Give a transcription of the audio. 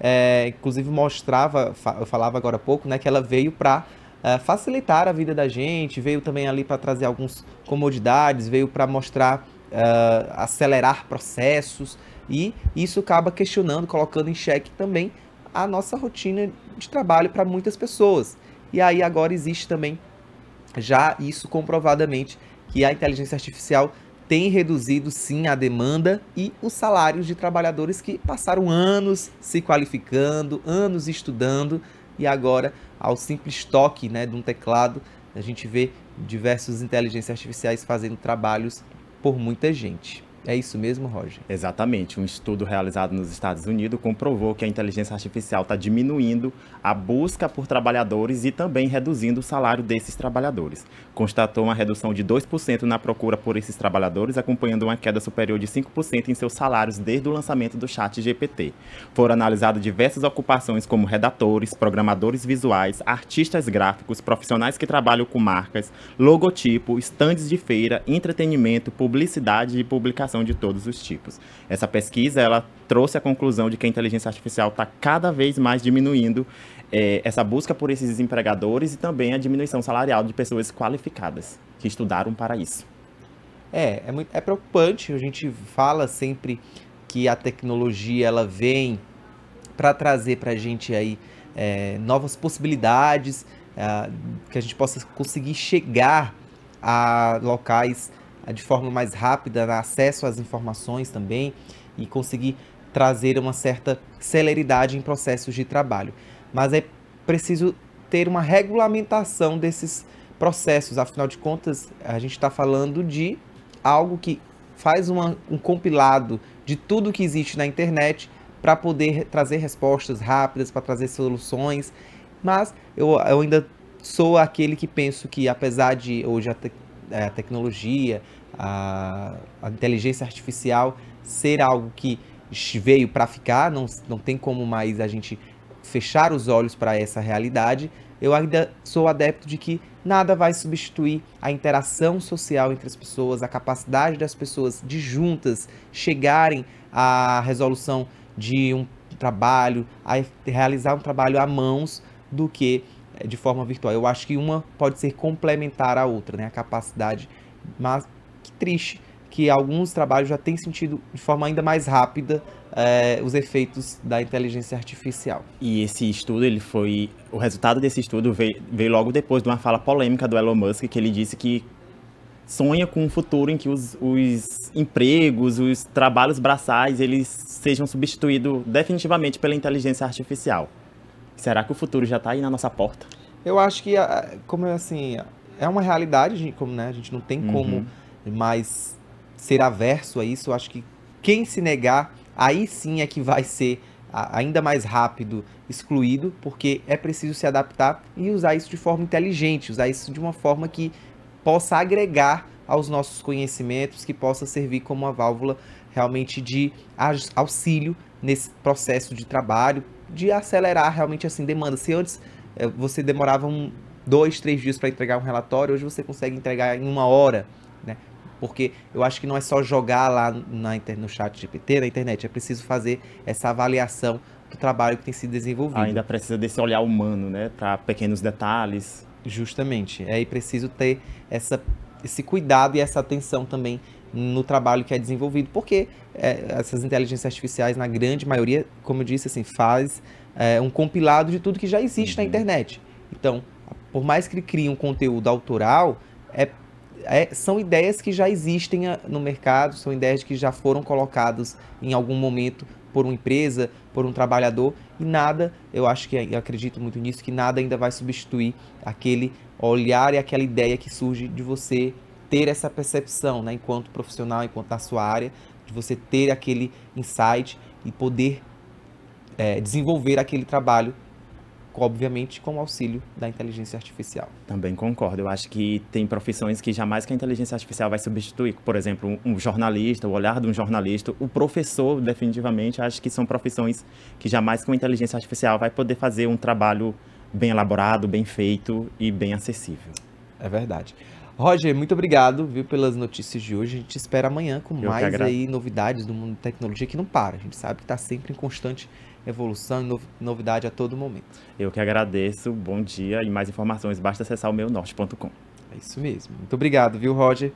é, inclusive mostrava, eu falava agora há pouco, né, que ela veio para é, facilitar a vida da gente, veio também ali para trazer algumas comodidades, veio para mostrar, é, acelerar processos, e isso acaba questionando, colocando em xeque também a nossa rotina de trabalho para muitas pessoas. E aí agora existe também já isso comprovadamente que a inteligência artificial tem reduzido sim a demanda e os salários de trabalhadores que passaram anos se qualificando, anos estudando e agora, ao simples toque né, de um teclado, a gente vê diversos inteligências artificiais fazendo trabalhos por muita gente. É isso mesmo, Roger? Exatamente. Um estudo realizado nos Estados Unidos comprovou que a inteligência artificial está diminuindo a busca por trabalhadores e também reduzindo o salário desses trabalhadores. Constatou uma redução de 2% na procura por esses trabalhadores, acompanhando uma queda superior de 5% em seus salários desde o lançamento do Chat GPT. Foram analisadas diversas ocupações como redatores, programadores visuais, artistas gráficos, profissionais que trabalham com marcas, logotipo, estandes de feira, entretenimento, publicidade e publicação comunicação de todos os tipos. Essa pesquisa ela trouxe a conclusão de que a inteligência artificial está cada vez mais diminuindo é, essa busca por esses empregadores e também a diminuição salarial de pessoas qualificadas que estudaram para isso. É, é, muito, é preocupante. A gente fala sempre que a tecnologia ela vem para trazer para a gente aí é, novas possibilidades, é, que a gente possa conseguir chegar a locais é, de forma mais rápida, acesso às informações também e conseguir trazer uma certa celeridade em processos de trabalho. Mas é preciso ter uma regulamentação desses processos, afinal de contas, a gente está falando de algo que faz uma, um compilado de tudo que existe na internet para poder trazer respostas rápidas, para trazer soluções. Mas eu, eu ainda sou aquele que penso que, apesar de hoje a, te, é, a tecnologia, a, a inteligência artificial ser algo que veio para ficar, não, não tem como mais a gente fechar os olhos para essa realidade, eu ainda sou adepto de que nada vai substituir a interação social entre as pessoas, a capacidade das pessoas de juntas chegarem à resolução de um trabalho, a realizar um trabalho a mãos do que eh, de forma virtual. Eu acho que uma pode ser complementar à outra, né? A capacidade mas que triste que alguns trabalhos já têm sentido de forma ainda mais rápida é, os efeitos da inteligência artificial. E esse estudo, ele foi. O resultado desse estudo veio, veio, logo depois de uma fala polêmica do Elon Musk, que ele disse que sonha com um futuro em que os, os empregos, os trabalhos braçais, eles sejam substituídos definitivamente pela inteligência artificial. Será que o futuro já está aí na nossa porta? Eu acho que, ah, como é assim, é uma realidade, como né, a gente não tem como uhum mas ser averso a isso, eu acho que quem se negar, aí sim é que vai ser ainda mais rápido excluído, porque é preciso se adaptar e usar isso de forma inteligente, usar isso de uma forma que possa agregar aos nossos conhecimentos, que possa servir como uma válvula realmente de auxílio nesse processo de trabalho, de acelerar realmente assim demanda. Se antes eh, você demorava um, dois, três dias para entregar um relatório, hoje você consegue entregar em uma hora, porque eu acho que não é só jogar lá na, no chat GPT, na internet, é preciso fazer essa avaliação do trabalho que tem sido desenvolvido. Ainda precisa desse olhar humano, né, para pequenos detalhes. Justamente. É preciso ter essa, esse cuidado e essa atenção também no trabalho que é desenvolvido, porque é, essas inteligências artificiais, na grande maioria, como eu disse, assim, faz é, um compilado de tudo que já existe uhum. na internet. Então, por mais que ele crie um conteúdo autoral, é é, são ideias que já existem ah, no mercado, são ideias que já foram colocadas em algum momento por uma empresa, por um trabalhador, e nada, eu acho que eu acredito muito nisso, que nada ainda vai substituir aquele olhar e aquela ideia que surge de você ter essa percepção, né, enquanto profissional, enquanto na sua área, de você ter aquele insight e poder é, desenvolver aquele trabalho obviamente com o auxílio da inteligência artificial. Também concordo. Eu acho que tem profissões que jamais que a inteligência artificial vai substituir. Por exemplo, um jornalista, o olhar de um jornalista, o professor, definitivamente, acho que são profissões que jamais com inteligência artificial vai poder fazer um trabalho bem elaborado, bem feito e bem acessível. É verdade. Roger, muito obrigado, viu, pelas notícias de hoje. A gente espera amanhã com Eu mais aí novidades do mundo de tecnologia que não para. A gente sabe que está sempre em constante evolução e novidade a todo momento. Eu que agradeço. Bom dia e mais informações basta acessar o meu norte.com. É isso mesmo. Muito obrigado, viu, Roger?